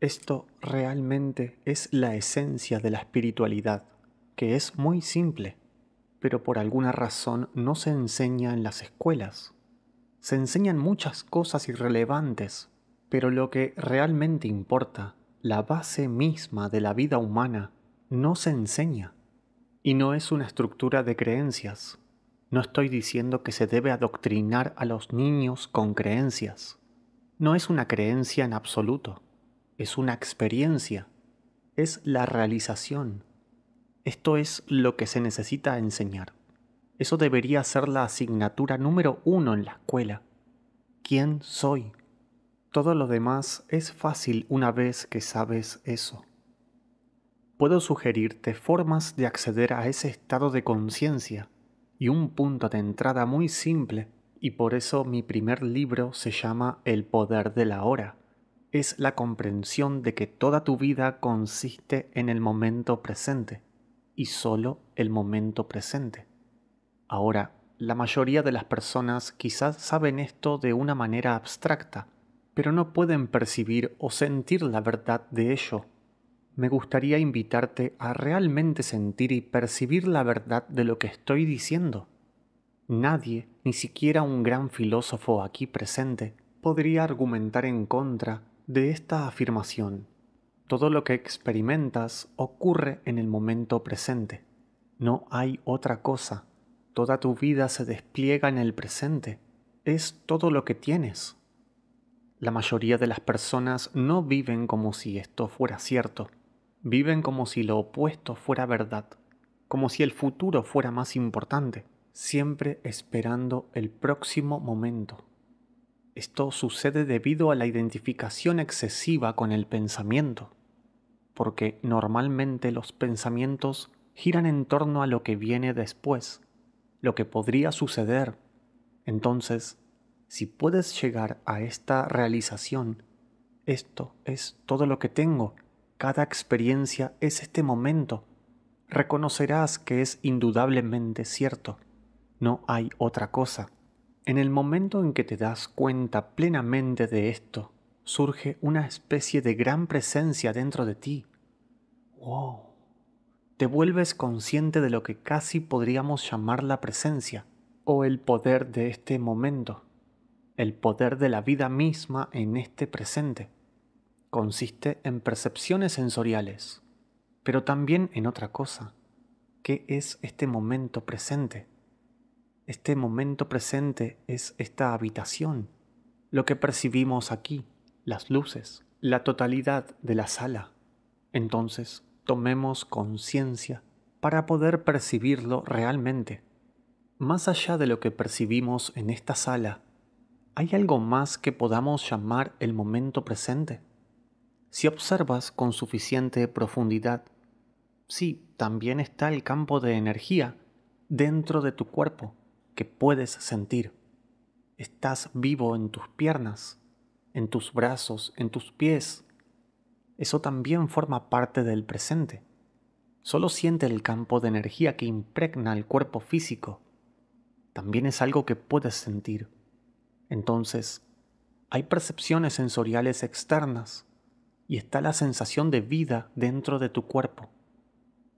Esto realmente es la esencia de la espiritualidad, que es muy simple, pero por alguna razón no se enseña en las escuelas. Se enseñan muchas cosas irrelevantes, pero lo que realmente importa, la base misma de la vida humana, no se enseña. Y no es una estructura de creencias. No estoy diciendo que se debe adoctrinar a los niños con creencias. No es una creencia en absoluto es una experiencia, es la realización. Esto es lo que se necesita enseñar. Eso debería ser la asignatura número uno en la escuela. ¿Quién soy? Todo lo demás es fácil una vez que sabes eso. Puedo sugerirte formas de acceder a ese estado de conciencia y un punto de entrada muy simple, y por eso mi primer libro se llama El poder de la hora es la comprensión de que toda tu vida consiste en el momento presente y solo el momento presente. Ahora, la mayoría de las personas quizás saben esto de una manera abstracta, pero no pueden percibir o sentir la verdad de ello. Me gustaría invitarte a realmente sentir y percibir la verdad de lo que estoy diciendo. Nadie, ni siquiera un gran filósofo aquí presente, podría argumentar en contra de esta afirmación, todo lo que experimentas ocurre en el momento presente. No hay otra cosa. Toda tu vida se despliega en el presente. Es todo lo que tienes. La mayoría de las personas no viven como si esto fuera cierto. Viven como si lo opuesto fuera verdad, como si el futuro fuera más importante, siempre esperando el próximo momento. Esto sucede debido a la identificación excesiva con el pensamiento, porque normalmente los pensamientos giran en torno a lo que viene después, lo que podría suceder. Entonces, si puedes llegar a esta realización, esto es todo lo que tengo, cada experiencia es este momento, reconocerás que es indudablemente cierto, no hay otra cosa. En el momento en que te das cuenta plenamente de esto, surge una especie de gran presencia dentro de ti. ¡Wow! Te vuelves consciente de lo que casi podríamos llamar la presencia o el poder de este momento, el poder de la vida misma en este presente. Consiste en percepciones sensoriales, pero también en otra cosa. ¿Qué es este momento presente? este momento presente es esta habitación, lo que percibimos aquí, las luces, la totalidad de la sala. Entonces, tomemos conciencia para poder percibirlo realmente. Más allá de lo que percibimos en esta sala, ¿hay algo más que podamos llamar el momento presente? Si observas con suficiente profundidad, sí, también está el campo de energía dentro de tu cuerpo que puedes sentir. Estás vivo en tus piernas, en tus brazos, en tus pies. Eso también forma parte del presente. Solo siente el campo de energía que impregna el cuerpo físico. También es algo que puedes sentir. Entonces, hay percepciones sensoriales externas y está la sensación de vida dentro de tu cuerpo.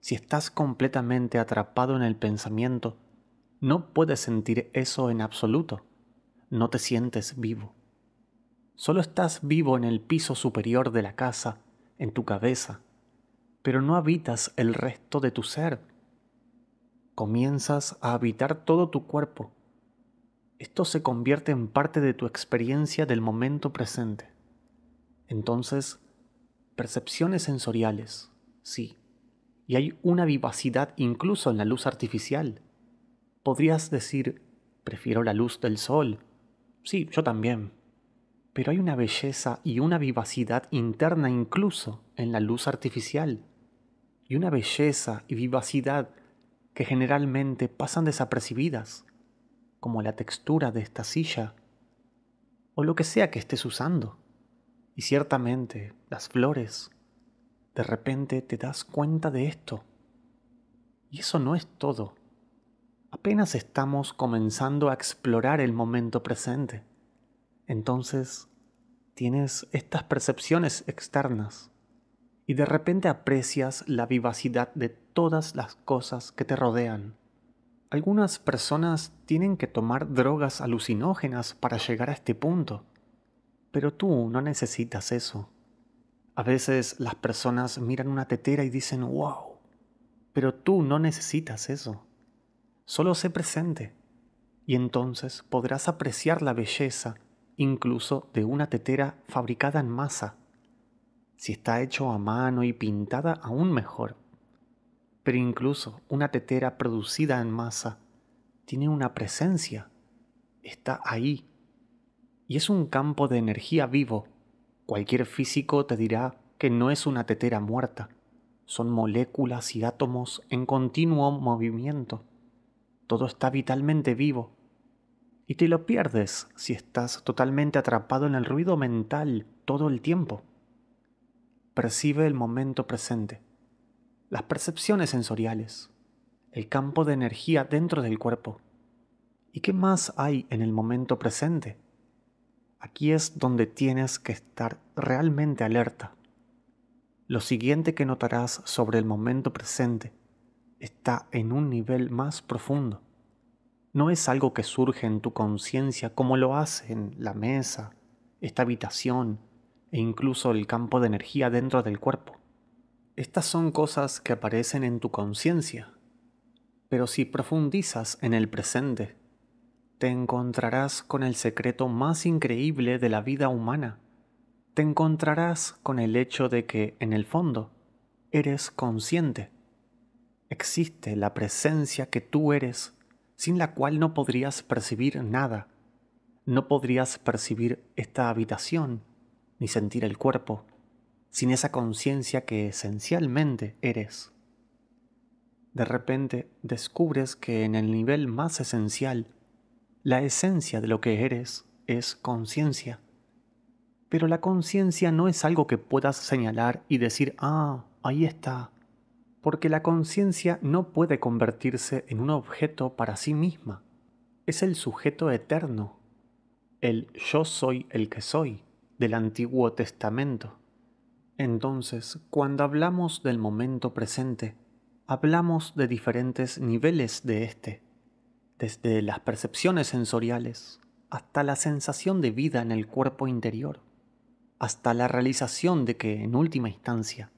Si estás completamente atrapado en el pensamiento, no puedes sentir eso en absoluto. No te sientes vivo. Solo estás vivo en el piso superior de la casa, en tu cabeza, pero no habitas el resto de tu ser. Comienzas a habitar todo tu cuerpo. Esto se convierte en parte de tu experiencia del momento presente. Entonces, percepciones sensoriales, sí. Y hay una vivacidad incluso en la luz artificial. Podrías decir, prefiero la luz del sol. Sí, yo también. Pero hay una belleza y una vivacidad interna incluso en la luz artificial. Y una belleza y vivacidad que generalmente pasan desapercibidas, como la textura de esta silla, o lo que sea que estés usando. Y ciertamente, las flores. De repente te das cuenta de esto. Y eso no es todo apenas estamos comenzando a explorar el momento presente. Entonces, tienes estas percepciones externas y de repente aprecias la vivacidad de todas las cosas que te rodean. Algunas personas tienen que tomar drogas alucinógenas para llegar a este punto, pero tú no necesitas eso. A veces las personas miran una tetera y dicen, wow, pero tú no necesitas eso. Solo sé presente y entonces podrás apreciar la belleza incluso de una tetera fabricada en masa. Si está hecho a mano y pintada aún mejor. Pero incluso una tetera producida en masa tiene una presencia, está ahí. Y es un campo de energía vivo. Cualquier físico te dirá que no es una tetera muerta. Son moléculas y átomos en continuo movimiento todo está vitalmente vivo. Y te lo pierdes si estás totalmente atrapado en el ruido mental todo el tiempo. Percibe el momento presente, las percepciones sensoriales, el campo de energía dentro del cuerpo. ¿Y qué más hay en el momento presente? Aquí es donde tienes que estar realmente alerta. Lo siguiente que notarás sobre el momento presente está en un nivel más profundo. No es algo que surge en tu conciencia como lo hacen la mesa, esta habitación e incluso el campo de energía dentro del cuerpo. Estas son cosas que aparecen en tu conciencia, pero si profundizas en el presente, te encontrarás con el secreto más increíble de la vida humana. Te encontrarás con el hecho de que, en el fondo, eres consciente existe la presencia que tú eres, sin la cual no podrías percibir nada. No podrías percibir esta habitación, ni sentir el cuerpo, sin esa conciencia que esencialmente eres. De repente descubres que en el nivel más esencial, la esencia de lo que eres es conciencia. Pero la conciencia no es algo que puedas señalar y decir, ah, ahí está, porque la conciencia no puede convertirse en un objeto para sí misma. Es el sujeto eterno, el yo soy el que soy del Antiguo Testamento. Entonces, cuando hablamos del momento presente, hablamos de diferentes niveles de este, desde las percepciones sensoriales hasta la sensación de vida en el cuerpo interior, hasta la realización de que, en última instancia,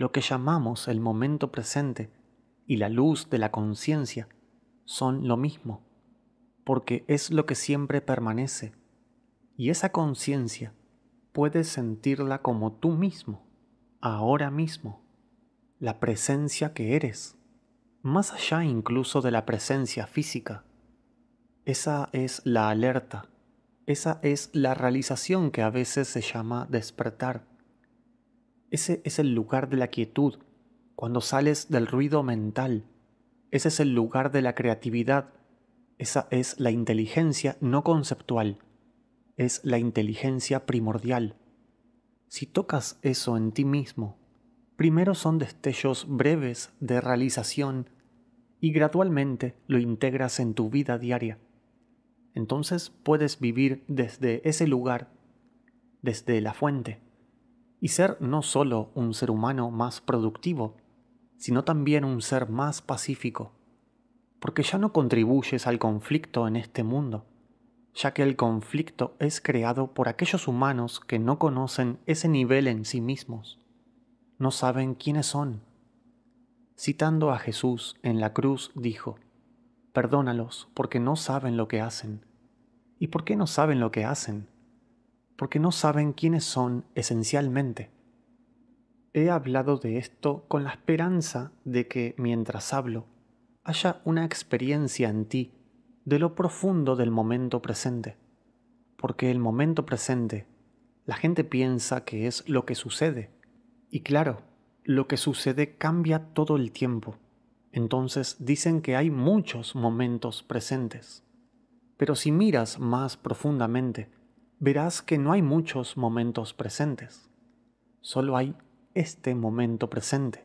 lo que llamamos el momento presente y la luz de la conciencia son lo mismo, porque es lo que siempre permanece, y esa conciencia puedes sentirla como tú mismo, ahora mismo, la presencia que eres, más allá incluso de la presencia física. Esa es la alerta, esa es la realización que a veces se llama despertar ese es el lugar de la quietud, cuando sales del ruido mental. Ese es el lugar de la creatividad. Esa es la inteligencia no conceptual. Es la inteligencia primordial. Si tocas eso en ti mismo, primero son destellos breves de realización y gradualmente lo integras en tu vida diaria. Entonces puedes vivir desde ese lugar, desde la fuente y ser no solo un ser humano más productivo, sino también un ser más pacífico, porque ya no contribuyes al conflicto en este mundo, ya que el conflicto es creado por aquellos humanos que no conocen ese nivel en sí mismos, no saben quiénes son. Citando a Jesús en la cruz, dijo, Perdónalos porque no saben lo que hacen. ¿Y por qué no saben lo que hacen? porque no saben quiénes son esencialmente. He hablado de esto con la esperanza de que, mientras hablo, haya una experiencia en ti de lo profundo del momento presente, porque el momento presente, la gente piensa que es lo que sucede, y claro, lo que sucede cambia todo el tiempo. Entonces dicen que hay muchos momentos presentes. Pero si miras más profundamente, verás que no hay muchos momentos presentes. Solo hay este momento presente.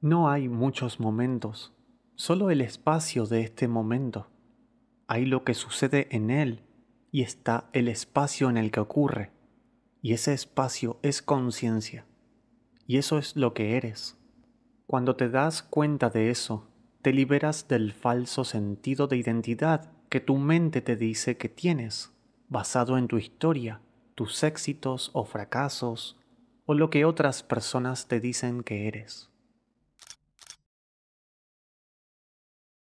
No hay muchos momentos, solo el espacio de este momento. Hay lo que sucede en él y está el espacio en el que ocurre. Y ese espacio es conciencia. Y eso es lo que eres. Cuando te das cuenta de eso, te liberas del falso sentido de identidad que tu mente te dice que tienes basado en tu historia, tus éxitos o fracasos, o lo que otras personas te dicen que eres.